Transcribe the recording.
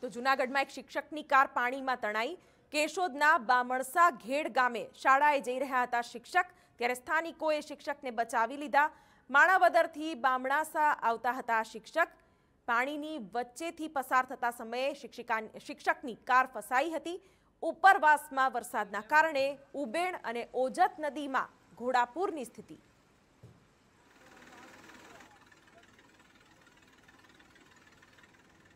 તો જૂનાગઢમાં એક શિક્ષકની કાર પાણીમાં તણાઈ કેશોદના બામણસા ઘેડ ગામે શાળાય જઈ રહ્યા હતા શિક્ષક ત્યારે સ્થાનિકોએ શિક્ષકને બચાવી લીધા માણાવદરથી બામણસા આવતા હતા શિક્ષક પાણીની વચ્ચેથી પસાર થતા સમયે શિક્ષકની કાર ફસાઈ હતી ઉપરવાસમાં વરસાદના કારણે ઉબેણ અને ઓજત નદીમાં ઘોડાપૂરની સ્થિતિ